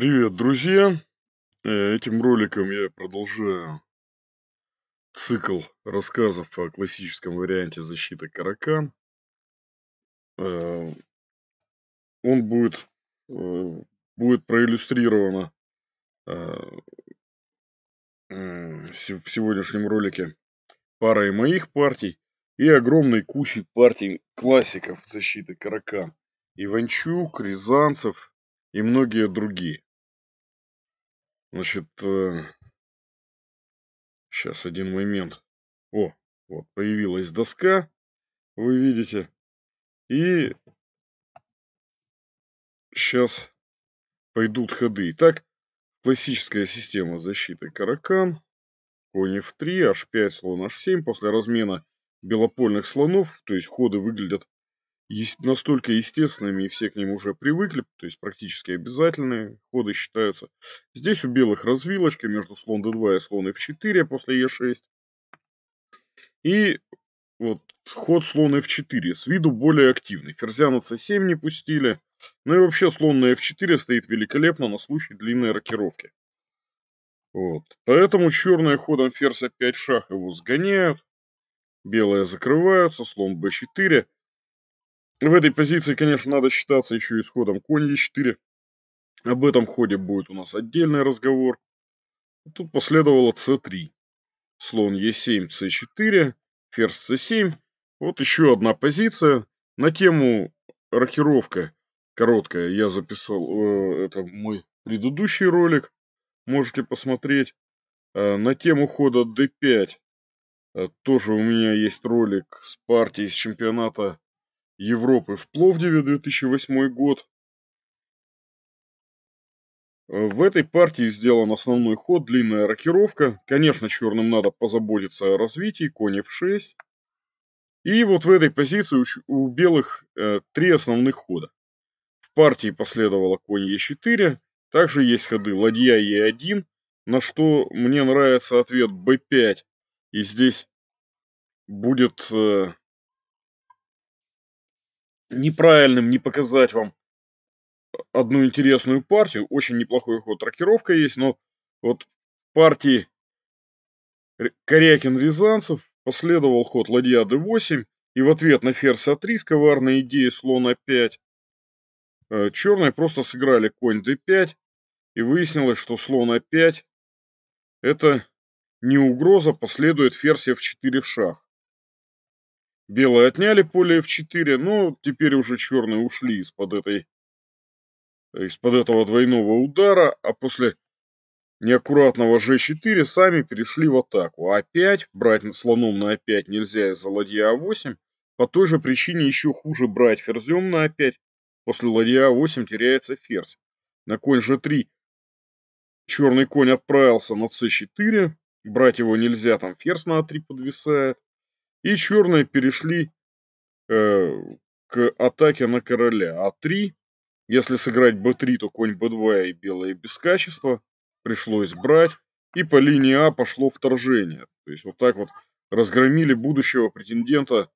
Привет, друзья! Э, этим роликом я продолжаю цикл рассказов о классическом варианте защиты каракан. Э, он будет, э, будет проиллюстрировано в сегодняшнем ролике парой моих партий и огромной кучей партий классиков защиты каракан. Иванчук, Рязанцев и многие другие. Значит, э, сейчас один момент. О, вот появилась доска, вы видите. И сейчас пойдут ходы. Итак, классическая система защиты Каракан. Конь f3, h5, слон h7. После размена белопольных слонов, то есть ходы выглядят настолько естественными, и все к ним уже привыкли, то есть практически обязательные ходы считаются. Здесь у белых развилочка между слон d2 и слон f4 после e6. И вот ход слон f4, с виду более активный. Ферзя на c7 не пустили. Ну и вообще слон на f4 стоит великолепно на случай длинной рокировки. Вот. Поэтому черные ходом ферзь 5 шах его сгоняют. Белые закрываются, слон b4. В этой позиции, конечно, надо считаться еще и с ходом конь Е4. Об этом ходе будет у нас отдельный разговор. Тут последовало c3. Слон e7, c4, ферзь c7. Вот еще одна позиция. На тему рокировка короткая я записал, э, это мой предыдущий ролик. Можете посмотреть. А, на тему хода d5 а, тоже у меня есть ролик с партией из чемпионата Европы в Пловдиве 2008 год. Э, в этой партии сделан основной ход, длинная рокировка. Конечно, черным надо позаботиться о развитии, конь f6. И вот в этой позиции у белых э, три основных хода. В партии последовало конь e4, также есть ходы ладья e1, на что мне нравится ответ b5. И здесь будет э, неправильным не показать вам одну интересную партию. Очень неплохой ход рокировка есть, но вот партии Корякин-Рязанцев последовал ход ладья d8, и в ответ на ферзь а3 с коварной идеей слон а5 э, черные просто сыграли конь d5, и выяснилось, что слон а5 это не угроза, а последует ферзь f4 в шах. Белые отняли поле F4, но теперь уже черные ушли из-под этой э, из-под этого двойного удара, а после неаккуратного G4 сами перешли в атаку. А5 брать слоном на А5 нельзя из-за ладья a а 8 По той же причине еще хуже брать ферзем на А5. После ладья a а 8 теряется ферзь. На конь G3 черный конь отправился на c4. Брать его нельзя, там ферзь на a 3 подвисает. И черные перешли э, к атаке на короля. А3, если сыграть б 3 то конь b2 и белое без качества. Пришлось брать. И по линии А пошло вторжение. То есть вот так вот разгромили будущего претендента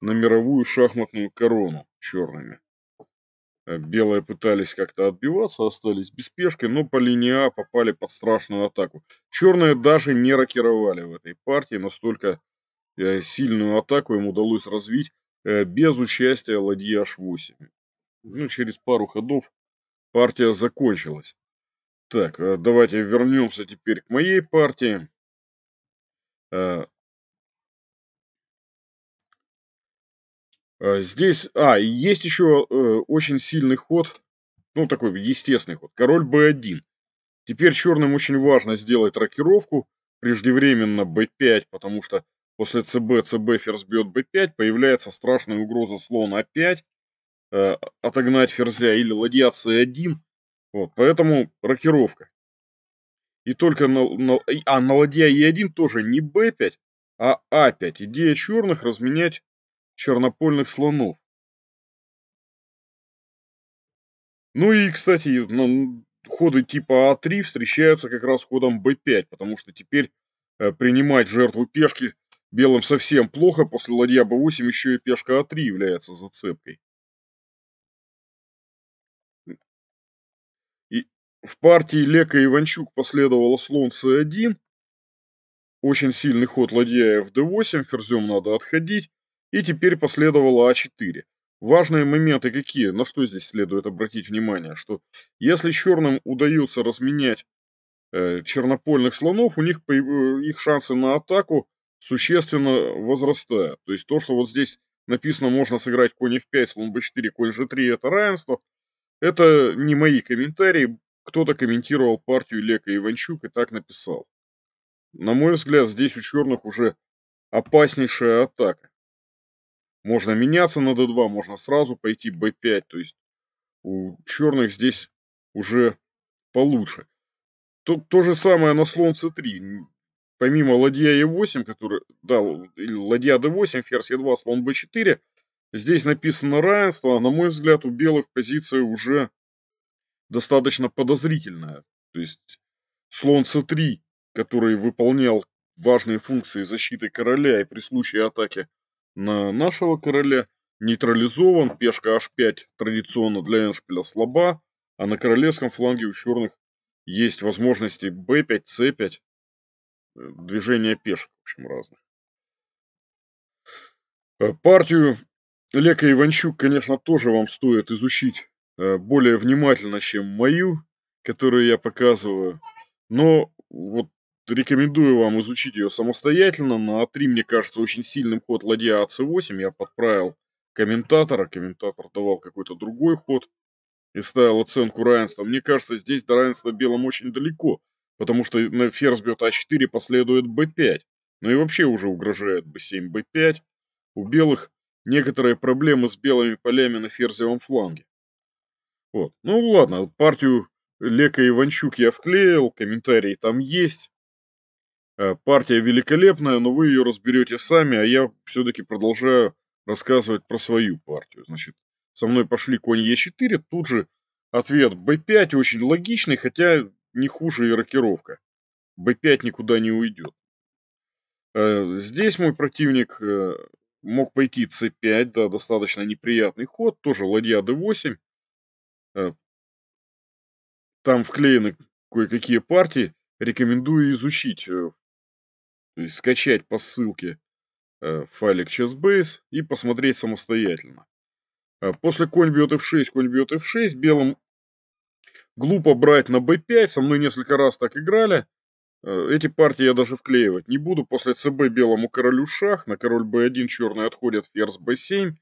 на мировую шахматную корону черными. Э, белые пытались как-то отбиваться, остались без пешки, но по линии А попали под страшную атаку. Черные даже не рокировали в этой партии, настолько Э, сильную атаку им удалось развить э, без участия ладьи H8. Ну, через пару ходов партия закончилась. Так, э, давайте вернемся теперь к моей партии. Здесь, а, есть еще очень сильный ход, ну, такой естественный ход, король b1. Теперь черным очень важно сделать рокировку, преждевременно b5, потому что После ЦБ, ЦБ ферзь бьет b5, появляется страшная угроза слона a5, э, отогнать ферзя или ладья c1. Вот, поэтому рокировка. И только на, на, а, на ладья e1 тоже не b5, а а5. Идея черных разменять чернопольных слонов. Ну и, кстати, ну, ходы типа А3 встречаются как раз ходом Б5, потому что теперь э, принимать жертву пешки Белым совсем плохо, после ладья b8 еще и пешка a а 3 является зацепкой. И в партии Лека и Иванчук последовало слон c1. Очень сильный ход ладья fd8, ферзем надо отходить. И теперь последовало а4. Важные моменты какие? На что здесь следует обратить внимание? Что если черным удается разменять э, чернопольных слонов, у них э, их шансы на атаку существенно возрастает. То есть то, что вот здесь написано, можно сыграть конь f5, слон b4, конь g3, это равенство, это не мои комментарии, кто-то комментировал партию Лека Иванчук и так написал. На мой взгляд, здесь у черных уже опаснейшая атака. Можно меняться на d2, можно сразу пойти b5, то есть у черных здесь уже получше. То, то же самое на слон c3 помимо ладья e 8 который, да, ладья D8, ферзь e 2 слон B4, здесь написано равенство, а на мой взгляд у белых позиция уже достаточно подозрительная. То есть слон c3, который выполнял важные функции защиты короля и при случае атаки на нашего короля, нейтрализован, пешка h5 традиционно для эндшпиля слаба, а на королевском фланге у черных есть возможности b5, c5, Э, движения пешек в общем, разных. Э, партию Лека Иванчук, конечно, тоже вам стоит изучить э, более внимательно, чем мою, которую я показываю. Но вот рекомендую вам изучить ее самостоятельно. На А3, мне кажется, очень сильным ход ладья АЦ8. Я подправил комментатора. Комментатор давал какой-то другой ход и ставил оценку равенства. Мне кажется, здесь до равенства белым очень далеко потому что на ферзь ферзбет А4 последует Б5, ну и вообще уже угрожает Б7, Б5. У белых некоторые проблемы с белыми полями на ферзевом фланге. Вот. Ну ладно, партию Лека Иванчук я вклеил, комментарии там есть. Э, партия великолепная, но вы ее разберете сами, а я все-таки продолжаю рассказывать про свою партию. Значит, со мной пошли конь Е4, тут же ответ Б5, очень логичный, хотя не хуже и рокировка. Б5 никуда не уйдет. Э, здесь мой противник э, мог пойти c5, да, достаточно неприятный ход, тоже ладья d8. Э, там вклеены кое-какие партии, рекомендую изучить, скачать по ссылке файлик chessbase и посмотреть самостоятельно. После конь бьет f6, конь бьет f6, белым Глупо брать на b5, со мной несколько раз так играли. Э, эти партии я даже вклеивать не буду. После cb белому королю шах, на король b1 черный отходит ферзь b7.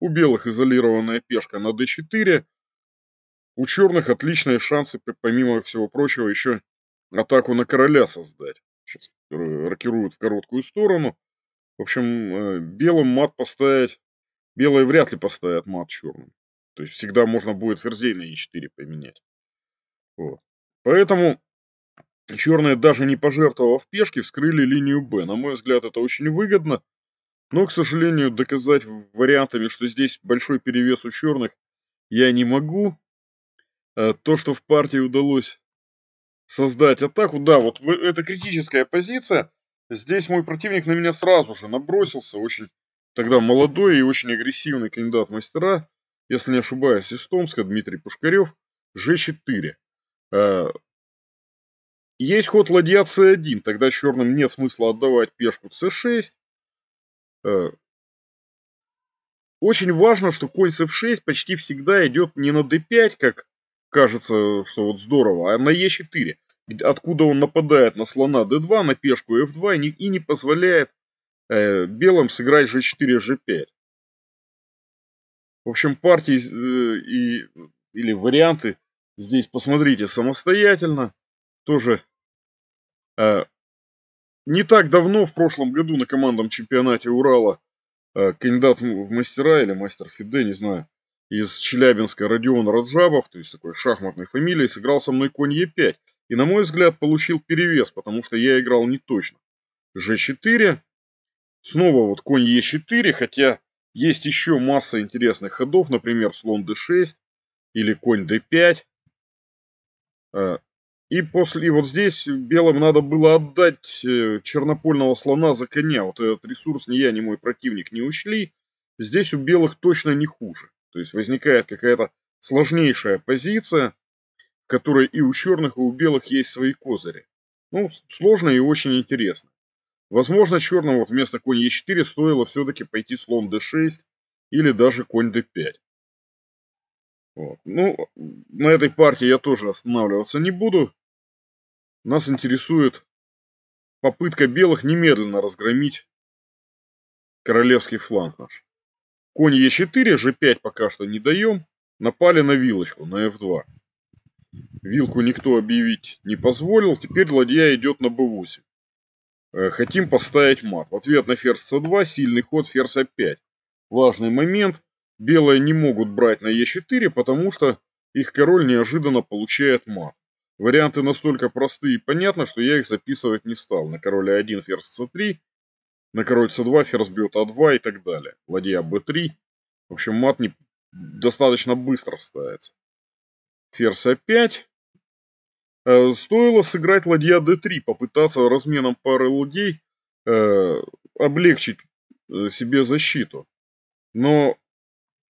У белых изолированная пешка на d4. У черных отличные шансы, помимо всего прочего, еще атаку на короля создать. Сейчас э, рокируют в короткую сторону. В общем, э, белым мат поставить... Белые вряд ли поставят мат черным. То есть всегда можно будет ферзей на e4 поменять. Вот. Поэтому черные, даже не пожертвовав пешки, вскрыли линию Б. На мой взгляд, это очень выгодно. Но, к сожалению, доказать вариантами, что здесь большой перевес у черных, я не могу. Э, то, что в партии удалось создать атаку, да, вот это критическая позиция. Здесь мой противник на меня сразу же набросился. Очень тогда молодой и очень агрессивный кандидат мастера, если не ошибаюсь, из Томска Дмитрий Пушкарев, G4. Э, есть ход ладья c1, тогда черным нет смысла отдавать пешку c6. Э, очень важно, что конь с f6 почти всегда идет не на d5, как кажется, что вот здорово, а на e4, откуда он нападает на слона d2, на пешку f2 и не, позволяет э, белым сыграть g4, g5. В общем, партии и, или варианты Здесь посмотрите самостоятельно. Тоже э, не так давно, в прошлом году, на командном чемпионате Урала, э, кандидат в мастера или мастер Фиде, не знаю, из Челябинска Родион Раджабов, то есть такой шахматной фамилией, сыграл со мной конь Е5. И, на мой взгляд, получил перевес, потому что я играл не точно. g 4 Снова вот конь Е4, хотя есть еще масса интересных ходов, например, слон d6 или конь d5. А, и после, и вот здесь белым надо было отдать э, чернопольного слона за коня. Вот этот ресурс ни я, ни мой противник не учли. Здесь у белых точно не хуже. То есть возникает какая-то сложнейшая позиция, в которой и у черных, и у белых есть свои козыри. Ну, сложно и очень интересно. Возможно, черному вот вместо конь Е4 стоило все-таки пойти слон d6 или даже конь d5. Вот. Ну, на этой партии я тоже останавливаться не буду. Нас интересует попытка белых немедленно разгромить королевский фланг наш. Конь Е4, ж 5 пока что не даем. Напали на вилочку, на F2. Вилку никто объявить не позволил. Теперь ладья идет на B8. Э, хотим поставить мат. В ответ на ферзь c2 сильный ход ферзь a5. А Важный момент. Белые не могут брать на Е4, потому что их король неожиданно получает мат. Варианты настолько просты и понятны, что я их записывать не стал. На король а 1 ферзь с 3 на король с 2 ферзь бьет а2 и так далее. Ладья б 3 В общем, мат не... достаточно быстро ставится. Ферзь а5. Э, стоило сыграть ладья d3, попытаться разменом пары ладей э, облегчить э, себе защиту. Но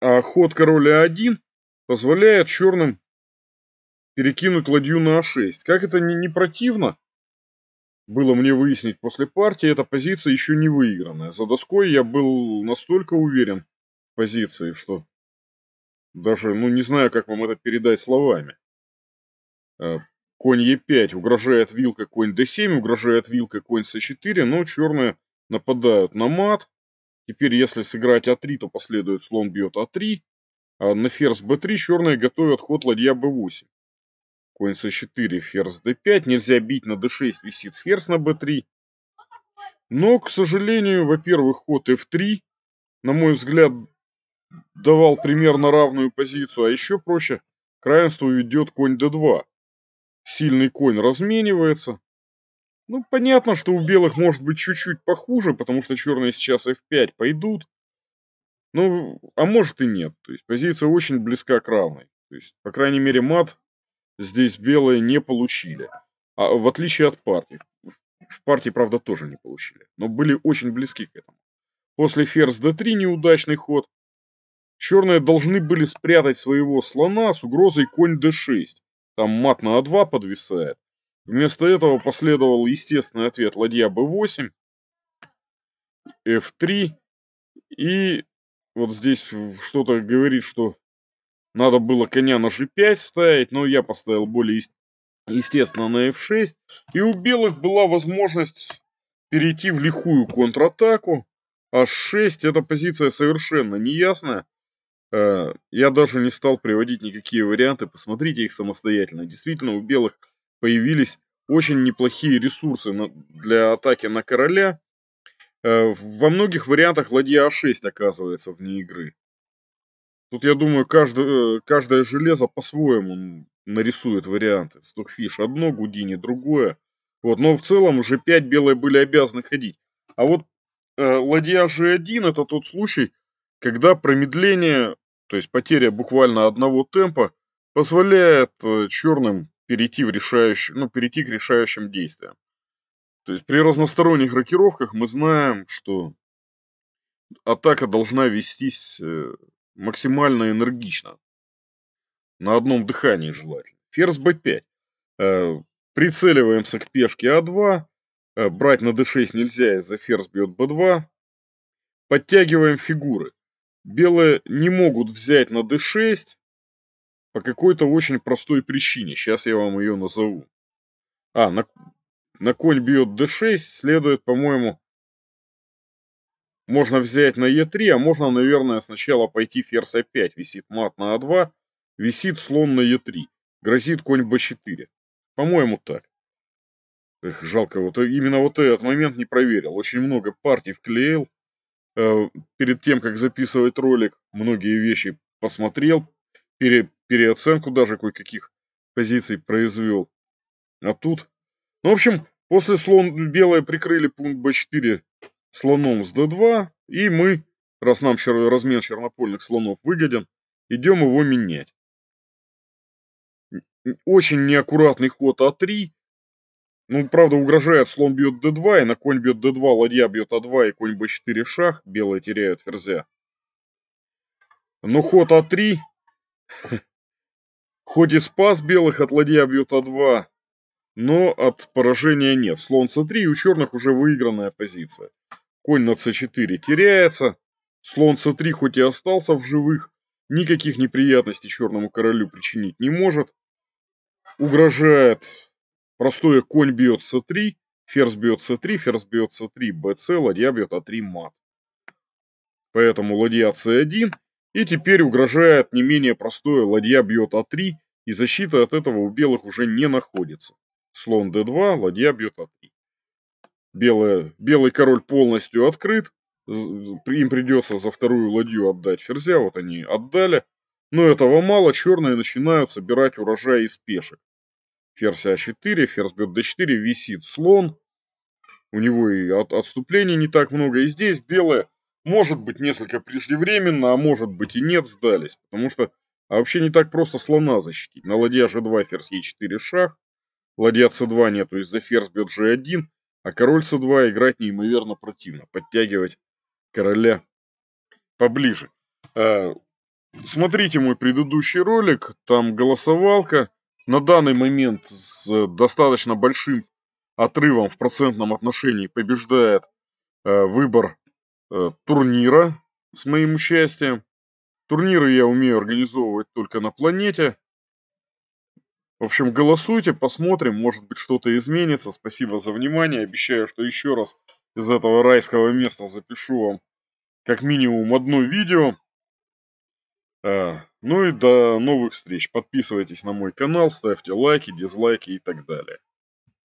а ход короля 1 позволяет черным перекинуть ладью на А6. Как это не, не противно, было мне выяснить после партии, эта позиция еще не выигранная. За доской я был настолько уверен в позиции, что даже, ну, не знаю, как вам это передать словами. Э, конь Е5 угрожает вилка, конь d7, угрожает вилка, конь c4, но черные нападают на мат. Теперь, если сыграть А3, то последует слон бьет А3. А на ферзь b3 черные готовят ход ладья b8. Конь c4, ферзь d5. Нельзя бить на d6, висит ферзь на b3. Но, к сожалению, во-первых, ход f3, на мой взгляд, давал примерно равную позицию. А еще проще, к равенству ведет конь d2. Сильный конь разменивается. Ну, понятно, что у белых может быть чуть-чуть похуже, потому что черные сейчас f5 пойдут. Ну, а может и нет. То есть позиция очень близка к равной. То есть, по крайней мере, мат здесь белые не получили. А, в отличие от партии. В партии, правда, тоже не получили. Но были очень близки к этому. После ферзь d3 неудачный ход. Черные должны были спрятать своего слона с угрозой конь d6. Там мат на a а 2 подвисает. Вместо этого последовал естественный ответ ладья b8, f3, и вот здесь что-то говорит, что надо было коня на g5 ставить, но я поставил более естественно на f6. И у белых была возможность перейти в лихую контратаку. а 6 эта позиция совершенно неясная. Э, я даже не стал приводить никакие варианты, посмотрите их самостоятельно. Действительно, у белых появились очень неплохие ресурсы на, для атаки на короля. Э, во многих вариантах ладья А6 оказывается вне игры. Тут, я думаю, каждое, э, каждое железо по-своему нарисует варианты. Стокфиш одно, Гудини другое. Вот, но в целом уже 5 белые были обязаны ходить. А вот э, ладья G1 а это тот случай, когда промедление, то есть потеря буквально одного темпа, позволяет э, черным перейти, в решающ... ну, перейти к решающим действиям. То есть при разносторонних рокировках мы знаем, что атака должна вестись э, максимально энергично. На одном дыхании желательно. Ферзь b5. Э, прицеливаемся к пешке а2. Э, брать на d6 нельзя, из-за ферзь бьет b2. Подтягиваем фигуры. Белые не могут взять на d6. По какой-то очень простой причине, сейчас я вам ее назову. А, на, на конь бьет d6, следует, по-моему, можно взять на e3, а можно, наверное, сначала пойти ферзь a5, а висит мат на a2, а висит слон на e3, грозит конь b4. По-моему, так. Эх, жалко, вот именно вот этот момент не проверил. Очень много партий вклеил. Э, перед тем, как записывать ролик, многие вещи посмотрел, пере, переоценку даже кое-каких позиций произвел. А тут... Ну, в общем, после слон белые прикрыли пункт б 4 слоном с d2, и мы, раз нам чер... размен чернопольных слонов выгоден, идем его менять. Очень неаккуратный ход а3. Ну, правда, угрожает, слон бьет d2, и на конь бьет d2, ладья бьет а2, и конь b4 шах, белые теряют ферзя. Но ход а3 Хоть и спас белых от ладья бьюта 2, но от поражения нет. Слон c3, у черных уже выигранная позиция. Конь на c4 теряется. Слон c3 хоть и остался в живых, никаких неприятностей черному королю причинить не может. Угрожает простое конь бьет c3, ферзь бьет c3, ферзь бьет c3, bc, ладья бьет а3 мат. Поэтому ладья c1 и теперь, угрожает не менее простое, ладья бьет А3, и защита от этого у белых уже не находится. Слон d2, ладья бьет А3. Белая, белый король полностью открыт, им придется за вторую ладью отдать ферзя, вот они отдали. Но этого мало, черные начинают собирать урожай из пешек. Ферзь А4, ферзь бьет d4, висит слон. У него и от, отступлений не так много. И здесь белые может быть, несколько преждевременно, а может быть и нет, сдались. Потому что а вообще не так просто слона защитить. На ладья g2, ферзь e4 шах, ладья c2 нету из-за ферзь бьет g1, а король c2 играть неимоверно противно. Подтягивать короля поближе. А, смотрите мой предыдущий ролик, там голосовалка. На данный момент с достаточно большим отрывом в процентном отношении побеждает а, выбор э, турнира с моим участием. Турниры я умею организовывать только на планете. В общем, голосуйте, посмотрим, может быть что-то изменится. Спасибо за внимание. Обещаю, что еще раз из этого райского места запишу вам как минимум одно видео. Э, ну и до новых встреч. Подписывайтесь на мой канал, ставьте лайки, дизлайки и так далее.